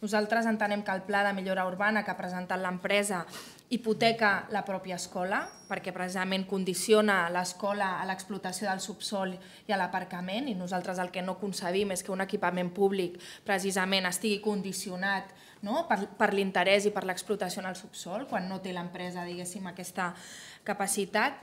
Nosaltres entenem que el pla de millora urbana que ha presentat l'empresa hipoteca la pròpia escola, perquè precisament condiciona l'escola a l'explotació del subsol i a l'aparcament, i nosaltres el que no concebim és que un equipament públic precisament estigui condicionat no? per, per l'interès i per l'explotació en el subsol, quan no té l'empresa, aquesta capacitat.